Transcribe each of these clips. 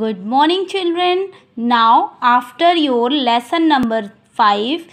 Good morning children. Now after your lesson number 5,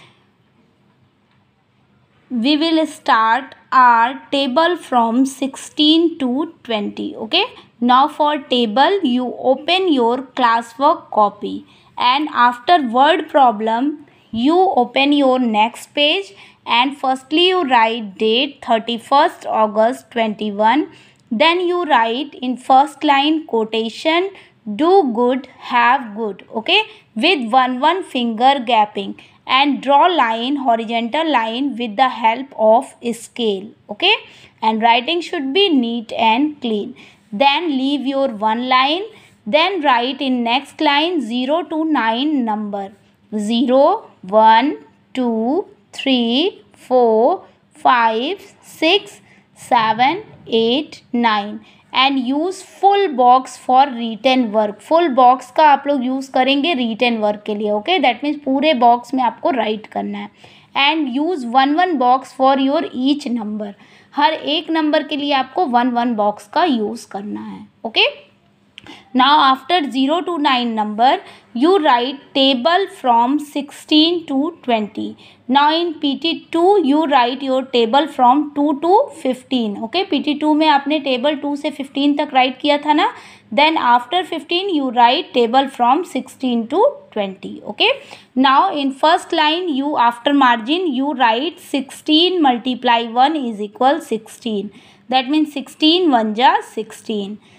we will start our table from 16 to 20. Okay. Now for table, you open your classwork copy and after word problem, you open your next page and firstly you write date 31st August 21. Then you write in first line quotation do good, have good, okay, with one one finger gapping and draw line, horizontal line with the help of scale, okay, and writing should be neat and clean. Then leave your one line, then write in next line 0 to 9 number 0, 1, 2, 3, 4, 5, 6, 7, 8, 9 and use full box for return work full box का आप लोग use करेंगे return work के लिए okay that means पूरे बॉक्स में आपको राइट करना है and use one one box for your each number हर एक नंबर के लिए आपको वन वन बॉक्स का यूज़ करना है okay okay? now after 0 to 9 number you write table from 16 to 20 now in pt2 you write your table from 2 to 15 okay pt2 में आपने table 2 से 15 तक write किया था ना then after 15 you write table from 16 to 20 okay now in first line you after margin you write 16 multiply 1 is equal 16 that means 16 1 ja 16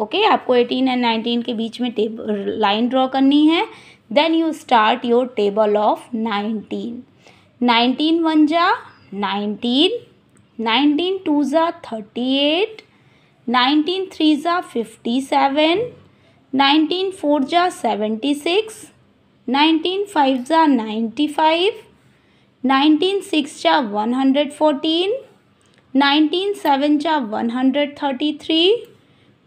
okay okay? आपको eighteen and nineteen के बीच में टेब लाइन ड्रॉ करनी है then you start your table of nineteen nineteen one जा nineteen nineteen two ज़ा thirty eight nineteen three ज़ा फिफ्टी सेवन नाइनटीन फोर ज़ा सेवेंटी सिक्स नाइनटीन फाइव ज़ा नाइन्टी फाइव नाइनटीन सिक्स जा one hundred fourteen nineteen seven जा one hundred thirty three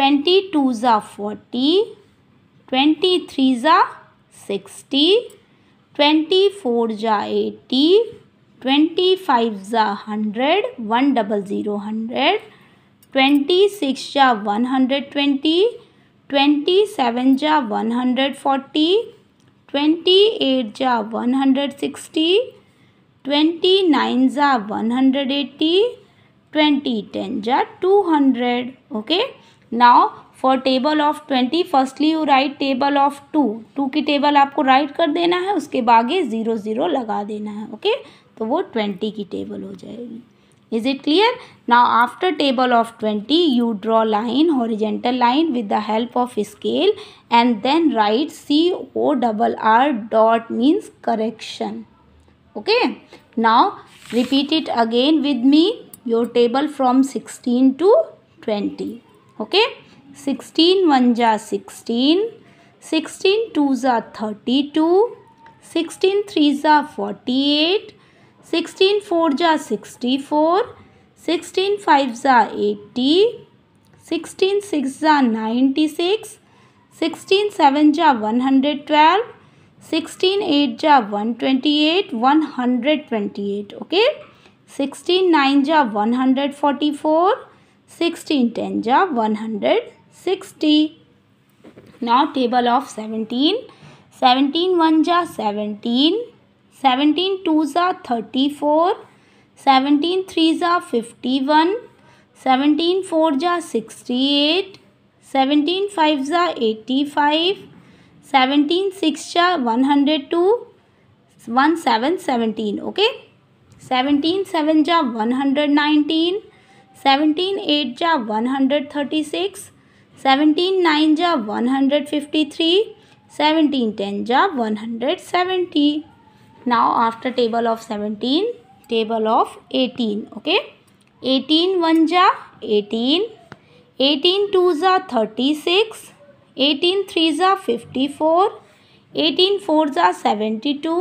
Twenty twos are forty. Twenty threes are sixty. Twenty fours are eighty. Twenty fives are hundred. One 1 double 0 100, hundred. Twenty six are one hundred twenty. Twenty seven are one hundred forty. Twenty eight are one hundred sixty. Twenty nine are one hundred eighty. 20 10 200 okay now for table of twenty firstly you write table of two two की table आपको write कर देना है उसके बाद zero zero लगा देना है ओके okay? तो वो ट्वेंटी की टेबल हो जाएगी is it clear now after table of twenty you draw line horizontal line with the help of scale and then write C O double R dot means correction okay now repeat it again with me your table from sixteen to twenty okay sixteen one जा sixteen sixteen two ज़ा thirty two sixteen three ज़ा forty eight sixteen four ज़ा sixty four sixteen five ज़ा eighty sixteen six ज़ा ninety six sixteen seven जा one hundred twelve sixteen eight जा one twenty eight one hundred twenty eight okay sixteen nine जा one hundred forty four sixteen ten जा one hundred sixty now table of seventeen seventeen one जा seventeen seventeen two ज़ा thirty four seventeen three ज़ा fifty one seventeen four ज़ा sixty eight seventeen five ज़ा eighty five seventeen six ज़ा one hundred two one seven seventeen okay seventeen seven ज़ा one hundred nineteen seventeen eight जा one hundred thirty six seventeen nine जा one hundred fifty three seventeen ten जा one hundred seventy now after table of seventeen table of eighteen okay eighteen one जा eighteen eighteen two जा thirty six eighteen three जा fifty four eighteen four जा seventy two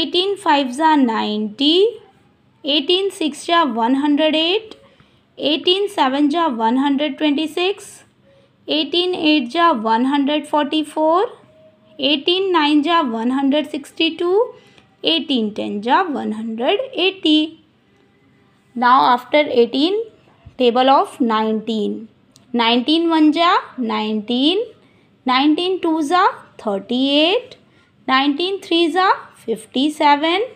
eighteen five जा ninety eighteen six जा one hundred eight eighteen seven जा one hundred twenty six eighteen eight जा one hundred forty four eighteen nine जा one hundred sixty two eighteen ten जा one hundred eighty now after eighteen table of nineteen nineteen one जा nineteen nineteen two जा thirty eight nineteen three जा fifty seven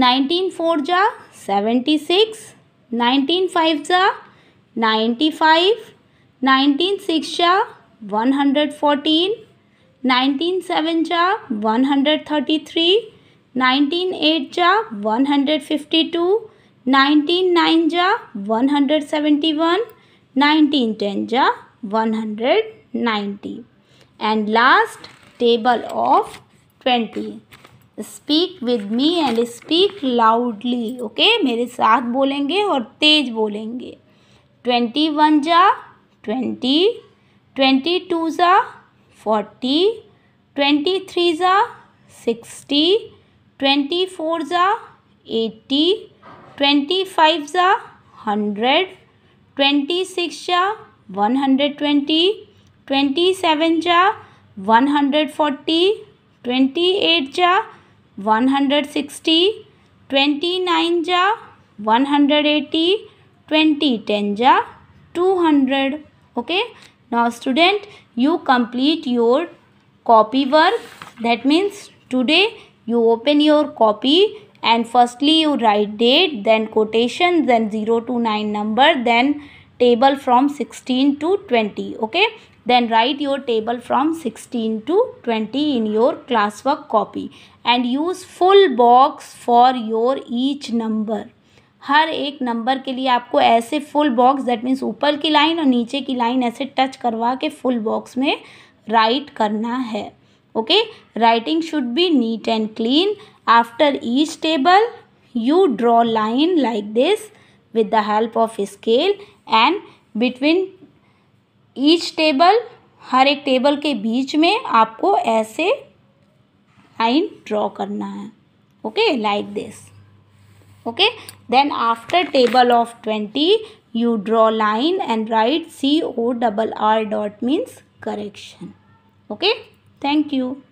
nineteen four जा seventy six nineteen five जा ninety five nineteen six जा one hundred fourteen nineteen seven जा one hundred thirty three nineteen eight जा one hundred fifty two nineteen nine जा one hundred seventy one nineteen ten जा one hundred ninety and last table of twenty speak with me and speak loudly okay मेरे साथ बोलेंगे और तेज बोलेंगे twenty one जा ट्वेंटी ट्वेंटी टू ज़ा फोर्टी ट्वेंटी थ्री ज़ा सिक्सटी ट्वेंटी फोर ज़ा एट्टी ट्वेंटी फाइव ज़ा हंड्रेड ट्वेंटी सिक्स जा one hundred twenty twenty seven जा one hundred forty twenty eight जा 160, 29 ja 180, 20 10 ja 200. Okay. Now student you complete your copy work that means today you open your copy and firstly you write date then quotation then 0 to 9 number then table from 16 to 20 okay then write your table from 16 to 20 in your classwork copy and use full box for your each number हर एक number के लिए आपको ऐसे full box that means ऊपर की line और नीचे की लाइन ऐसे टच करवा के फुल बॉक्स में राइट करना है okay writing should be neat and clean after each table you draw line like this with the help of scale and between each table हर एक टेबल के बीच में आपको ऐसे लाइन ड्रॉ करना है okay like this okay then after table of twenty you draw line and write C O double R dot means correction okay thank you